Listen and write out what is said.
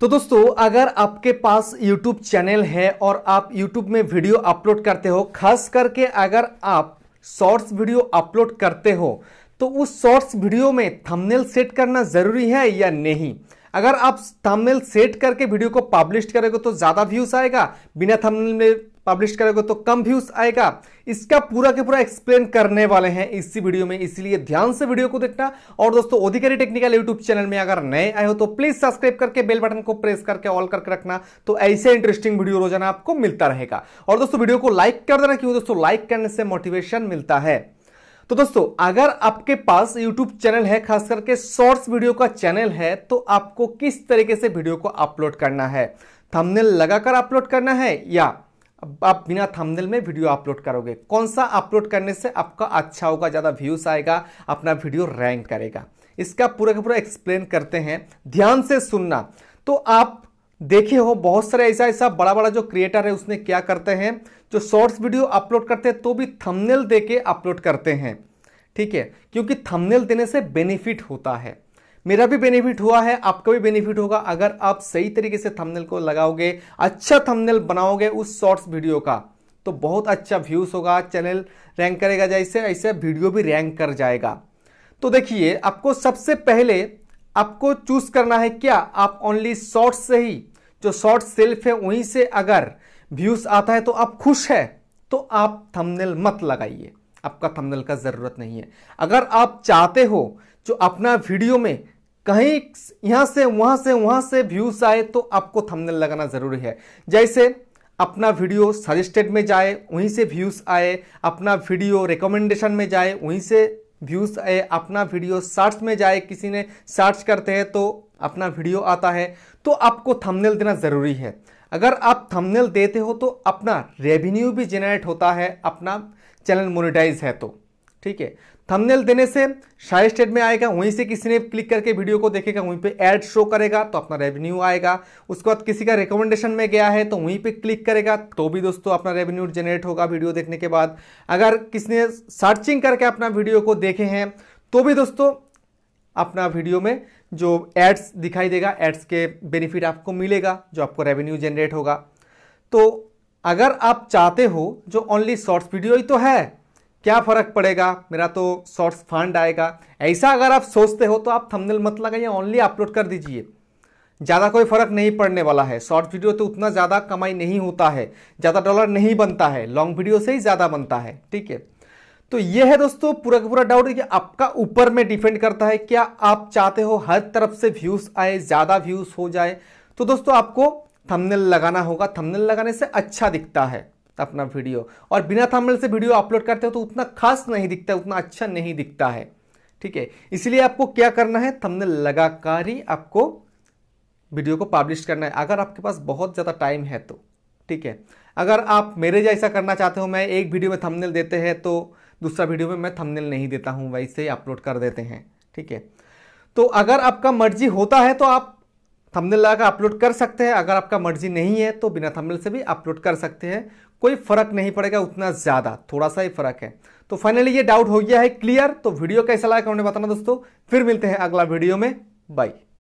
तो दोस्तों अगर आपके पास YouTube चैनल है और आप YouTube में वीडियो अपलोड करते हो खास करके अगर आप शॉर्ट्स वीडियो अपलोड करते हो तो उस शॉर्ट्स वीडियो में थंबनेल सेट करना ज़रूरी है या नहीं अगर आप थंबनेल सेट करके वीडियो को पब्लिश करोगे तो ज़्यादा व्यूज आएगा बिना थंबनेल में पब्लिश करोगे तो कम व्यूज आएगा इसका पूरा के पूरा एक्सप्लेन करने वाले हैं इसी वीडियो में इसलिए ध्यान से वीडियो को देखना और दोस्तों अधिकारी टेक्निकल यूट्यूब चैनल में अगर नए आए हो तो प्लीज सब्सक्राइब करके बेल बटन को प्रेस करके ऑल करके रखना तो ऐसे इंटरेस्टिंग वीडियो रोजाना आपको मिलता रहेगा और दोस्तों वीडियो को लाइक कर देना क्योंकि दोस्तों लाइक करने से मोटिवेशन मिलता है तो दोस्तों अगर आपके पास YouTube चैनल है खास करके शॉर्ट्स वीडियो का चैनल है तो आपको किस तरीके से वीडियो को अपलोड करना है थंबनेल लगाकर अपलोड करना है या आप बिना थंबनेल में वीडियो अपलोड करोगे कौन सा अपलोड करने से आपका अच्छा होगा ज़्यादा व्यूज आएगा अपना वीडियो रैंक करेगा इसका पूरा का पूरा एक्सप्लेन करते हैं ध्यान से सुनना तो आप देखे हो बहुत सारे ऐसा ऐसा बड़ा बड़ा जो क्रिएटर है उसने क्या करते हैं जो शॉर्ट्स वीडियो अपलोड करते हैं तो भी थंबनेल दे के अपलोड करते हैं ठीक है क्योंकि थंबनेल देने से बेनिफिट होता है मेरा भी बेनिफिट हुआ है आपका भी बेनिफिट होगा अगर आप सही तरीके से थंबनेल को लगाओगे अच्छा थंबनेल बनाओगे उस शॉर्ट्स वीडियो का तो बहुत अच्छा व्यूज़ होगा चैनल रैंक करेगा जैसे ऐसे वीडियो भी रैंक कर जाएगा तो देखिए आपको सबसे पहले आपको चूज करना है क्या आप ओनली शॉर्ट्स से ही जो शॉर्ट सेल्फ है वहीं से अगर व्यूज आता है तो आप खुश है तो आप थंबनेल मत लगाइए आपका थंबनेल का ज़रूरत नहीं है अगर आप चाहते हो जो अपना वीडियो में कहीं यहाँ से वहाँ से वहाँ से व्यूज आए तो आपको थंबनेल लगाना ज़रूरी है जैसे अपना वीडियो सजेस्टेड में जाए वहीं से व्यूज आए अपना वीडियो रिकमेंडेशन में जाए वहीं से व्यूज आए अपना वीडियो सर्च में जाए किसी ने सर्च करते हैं तो अपना वीडियो आता है तो आपको थंबनेल देना ज़रूरी है अगर आप थंबनेल देते हो तो अपना रेवेन्यू भी जेनरेट होता है अपना चैनल मोनिटाइज है तो ठीक है थंबनेल देने से शायद स्टेट में आएगा वहीं से किसी ने क्लिक करके वीडियो को देखेगा वहीं पे एड शो करेगा तो अपना रेवेन्यू आएगा उसके बाद किसी का रिकमेंडेशन में गया है तो वहीं पे क्लिक करेगा तो भी दोस्तों अपना रेवेन्यू जनरेट होगा वीडियो देखने के बाद अगर किसी ने सर्चिंग करके अपना वीडियो को देखे हैं तो भी दोस्तों अपना वीडियो में जो एड्स दिखाई देगा एड्स के बेनिफिट आपको मिलेगा जो आपको रेवेन्यू जनरेट होगा तो अगर आप चाहते हो जो ओनली शॉर्ट्स वीडियो ही तो है क्या फ़र्क पड़ेगा मेरा तो शॉर्ट्स फंड आएगा ऐसा अगर आप सोचते हो तो आप थंबनेल मत लगाइए ऑनली अपलोड कर दीजिए ज़्यादा कोई फ़र्क नहीं पड़ने वाला है शॉर्ट वीडियो तो उतना ज़्यादा कमाई नहीं होता है ज़्यादा डॉलर नहीं बनता है लॉन्ग वीडियो से ही ज़्यादा बनता है ठीक है तो ये है दोस्तों पूरा का पूरा डाउट कि आपका ऊपर में डिपेंड करता है क्या आप चाहते हो हर तरफ से व्यूज़ आए ज़्यादा व्यूज़ हो जाए तो दोस्तों आपको थंबनेल लगाना होगा थंबनेल लगाने से अच्छा दिखता है अपना वीडियो और बिना थंबनेल से वीडियो अपलोड करते हो तो उतना खास नहीं दिखता उतना अच्छा नहीं दिखता है ठीक है इसलिए आपको क्या करना है थंबनेल लगाकर ही आपको वीडियो को पब्लिश करना है अगर आपके पास बहुत ज़्यादा टाइम है तो ठीक है अगर आप मेरे जैसा करना चाहते हो मैं एक वीडियो में थंबनेल देते हैं तो दूसरा वीडियो में मैं थंबनेल नहीं देता हूँ वैसे ही अपलोड कर देते हैं ठीक है तो अगर आपका मर्जी होता है तो आप थंबनेल लगा अपलोड कर सकते हैं अगर आपका मर्जी नहीं है तो बिना थंबनेल से भी अपलोड कर सकते हैं कोई फर्क नहीं पड़ेगा उतना ज़्यादा थोड़ा सा ही फर्क है तो फाइनली ये डाउट हो गया है क्लियर तो वीडियो कैसा लगा कमेंट बताना दोस्तों फिर मिलते हैं अगला वीडियो में बाई